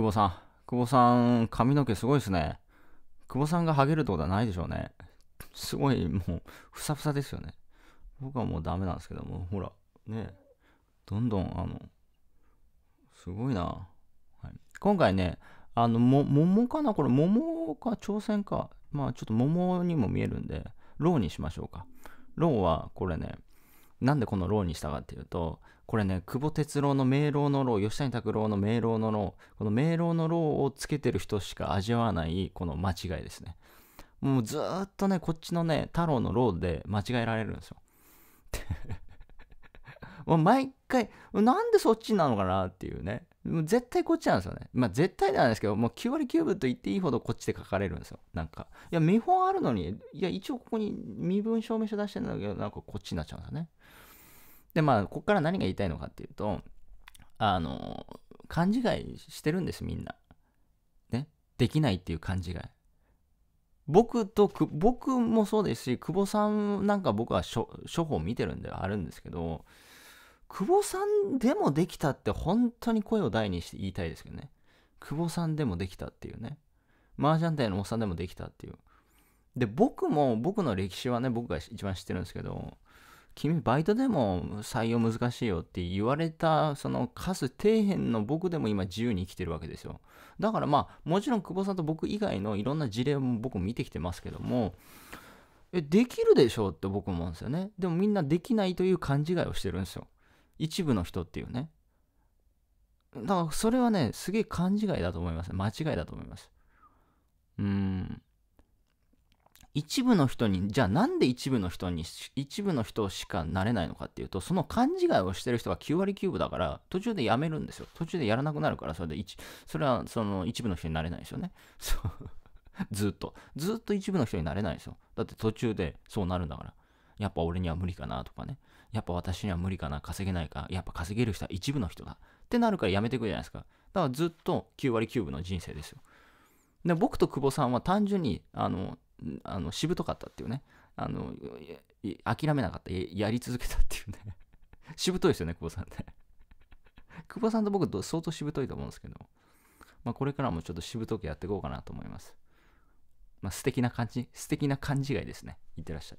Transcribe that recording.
久保さん。久保さん、髪の毛すごいですね。久保さんがハゲるってことはないでしょうね。すごい、もう、ふさふさですよね。僕はもうダメなんですけども、ほら、ね、どんどん、あの、すごいな。はい、今回ね、あの、も、桃かなこれ、桃か挑戦か。まあ、ちょっと桃にも見えるんで、ローにしましょうか。ローは、これね、なんでこの老にしたかっていうと、これね、久保哲郎の明朗の老、吉谷拓郎の明朗の老、この明朗の老をつけてる人しか味わわない、この間違いですね。もうずっとね、こっちのね、太郎の老で間違えられるんですよ。もう毎回、なんでそっちなのかなっていうね。もう絶対こっちなんですよね。まあ絶対なんですけど、もう9割9分と言っていいほどこっちで書かれるんですよ。なんか。いや、見本あるのに、いや、一応ここに身分証明書出してるんだけど、なんかこっちになっちゃうんですよね。で、まあ、こっから何が言いたいのかっていうと、あの、勘違いしてるんです、みんな。ね。できないっていう勘違い。僕とく、僕もそうですし、久保さんなんか僕は処方見てるんではあるんですけど、久保さんでもできたって本当に声を大にして言いたいですけどね。久保さんでもできたっていうね。麻雀店のおっさんでもできたっていう。で、僕も、僕の歴史はね、僕が一番知ってるんですけど、君バイトでも採用難しいよって言われた、その数底辺の僕でも今自由に生きてるわけですよ。だからまあ、もちろん久保さんと僕以外のいろんな事例も僕見てきてますけども、え、できるでしょうって僕思うんですよね。でもみんなできないという勘違いをしてるんですよ。一部の人っていうね。だからそれはね、すげえ勘違いだと思います。間違いだと思います。うん。一部の人に、じゃあなんで一部の人に、一部の人しかなれないのかっていうと、その勘違いをしてる人が9割9分だから、途中でやめるんですよ。途中でやらなくなるから、それで一、それはその一部の人になれないですよね。そう。ずっと。ずっと一部の人になれないですよ。だって途中でそうなるんだから。やっぱ俺には無理かなとかね。やっぱ私には無理かな、稼げないか、やっぱ稼げる人は一部の人だ。ってなるからやめてくじゃないですか。だからずっと9割9分の人生ですよ。で、僕と久保さんは単純に、あの、あのしぶとかったっていうね。あの、諦めなかった。やり続けたっていうね。しぶといですよね、久保さんって。久保さんと僕と相当しぶといと思うんですけど、まあ、これからもちょっとしぶとくやっていこうかなと思います。まあ、素敵な感じ、素敵な勘違いですね。いってらっしゃい。